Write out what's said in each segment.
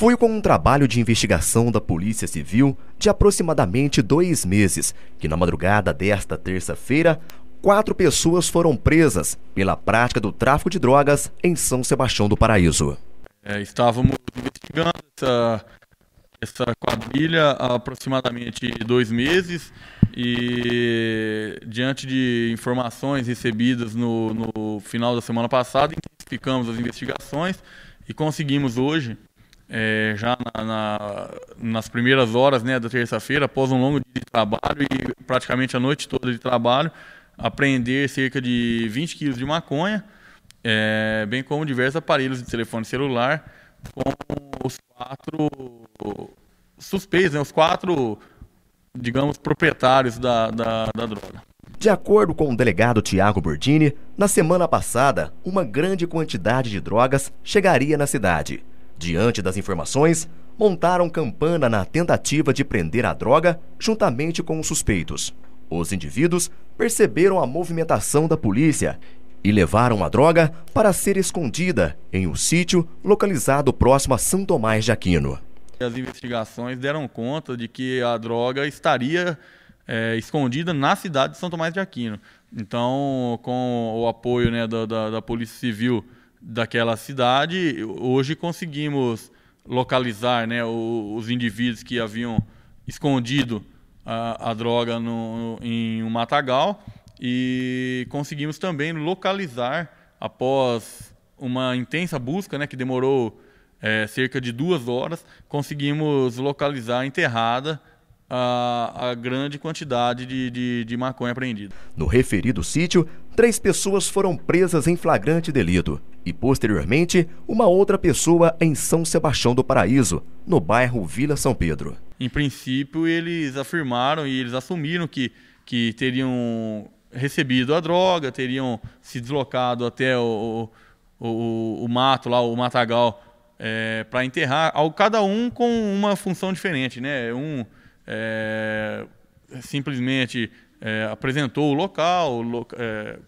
Foi com um trabalho de investigação da Polícia Civil de aproximadamente dois meses que, na madrugada desta terça-feira, quatro pessoas foram presas pela prática do tráfico de drogas em São Sebastião do Paraíso. É, estávamos investigando essa, essa quadrilha há aproximadamente dois meses e, diante de informações recebidas no, no final da semana passada, intensificamos as investigações e conseguimos hoje é, já na, na, nas primeiras horas né, da terça-feira, após um longo dia de trabalho e praticamente a noite toda de trabalho, apreender cerca de 20 quilos de maconha, é, bem como diversos aparelhos de telefone celular, com os quatro suspeitos, né, os quatro, digamos, proprietários da, da, da droga. De acordo com o delegado Tiago Burdini, na semana passada, uma grande quantidade de drogas chegaria na cidade. Diante das informações, montaram campana na tentativa de prender a droga juntamente com os suspeitos. Os indivíduos perceberam a movimentação da polícia e levaram a droga para ser escondida em um sítio localizado próximo a São Tomás de Aquino. As investigações deram conta de que a droga estaria é, escondida na cidade de São Tomás de Aquino. Então, com o apoio né, da, da, da Polícia Civil daquela cidade. Hoje conseguimos localizar né, os indivíduos que haviam escondido a, a droga no, em um matagal e conseguimos também localizar, após uma intensa busca, né, que demorou é, cerca de duas horas, conseguimos localizar enterrada a, a, grande quantidade de, de, de maconha apreendida. No referido sítio, três pessoas foram presas em flagrante delito e, posteriormente, uma outra pessoa em São Sebastião do Paraíso, no bairro Vila São Pedro. Em princípio, eles afirmaram e eles assumiram que, que teriam recebido a droga, teriam se deslocado até o, o, o, o mato lá, o matagal, é, para enterrar, ao, cada um com uma função diferente, né? Um é, simplesmente é, apresentou o local lo, é,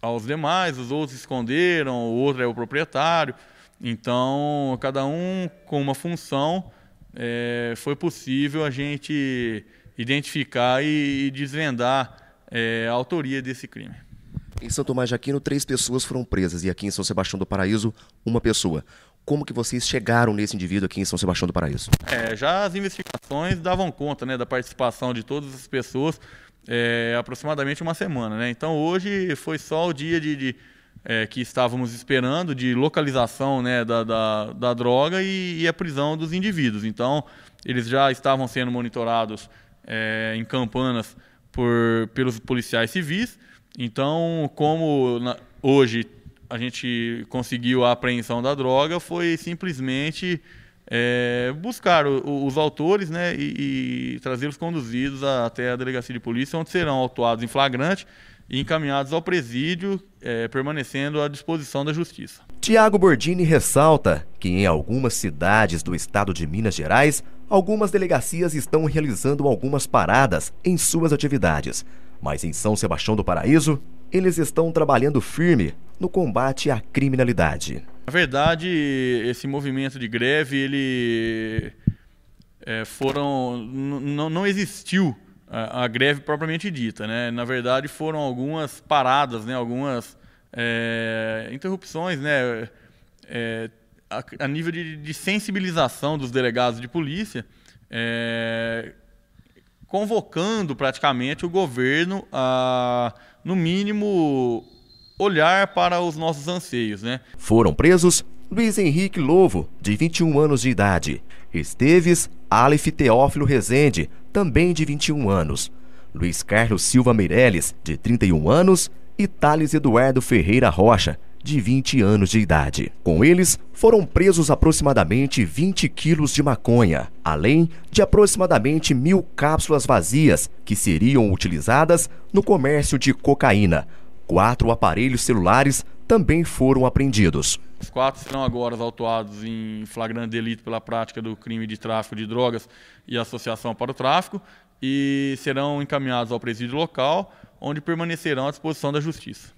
aos demais, os outros esconderam, o outro é o proprietário. Então, cada um com uma função, é, foi possível a gente identificar e, e desvendar é, a autoria desse crime. Em São Tomás de Aquino, três pessoas foram presas e aqui em São Sebastião do Paraíso, uma pessoa. Como que vocês chegaram nesse indivíduo aqui em São Sebastião do Paraíso? É, já as investigações davam conta né, da participação de todas as pessoas, é, aproximadamente uma semana. Né? Então hoje foi só o dia de, de é, que estávamos esperando de localização né, da, da, da droga e, e, a prisão dos indivíduos. Então eles já estavam sendo monitorados é, em campanas por, pelos policiais civis. Então, como na, hoje a gente conseguiu a apreensão da droga, foi simplesmente é, buscar o, o, os autores né, e, e trazê-los conduzidos a, até a delegacia de polícia, onde serão autuados em flagrante e encaminhados ao presídio, é, permanecendo à disposição da justiça. Tiago Bordini ressalta que em algumas cidades do estado de Minas Gerais, algumas delegacias estão realizando algumas paradas em suas atividades. Mas em São Sebastião do Paraíso, eles estão trabalhando firme no combate à criminalidade. Na verdade, esse movimento de greve, ele é, foram não existiu a, a, greve propriamente dita, né? Na verdade, foram algumas paradas, né? Algumas é, interrupções, né? É, a, a, nível de, de, sensibilização dos delegados de polícia, é, convocando praticamente o governo a, no mínimo olhar para os nossos anseios, né? Foram presos Luiz Henrique Lovo, de 21 anos de idade, Esteves Aleph Teófilo Rezende, também de 21 anos, Luiz Carlos Silva Meireles, de 31 anos, e Thales Eduardo Ferreira Rocha, de 20 anos de idade. Com eles, foram presos aproximadamente 20 quilos de maconha, além de aproximadamente mil cápsulas vazias que seriam utilizadas no comércio de cocaína, Quatro aparelhos celulares também foram apreendidos. Os quatro serão agora autuados em flagrante delito pela prática do crime de tráfico de drogas e associação para o tráfico e serão encaminhados ao presídio local, onde permanecerão à disposição da Justiça.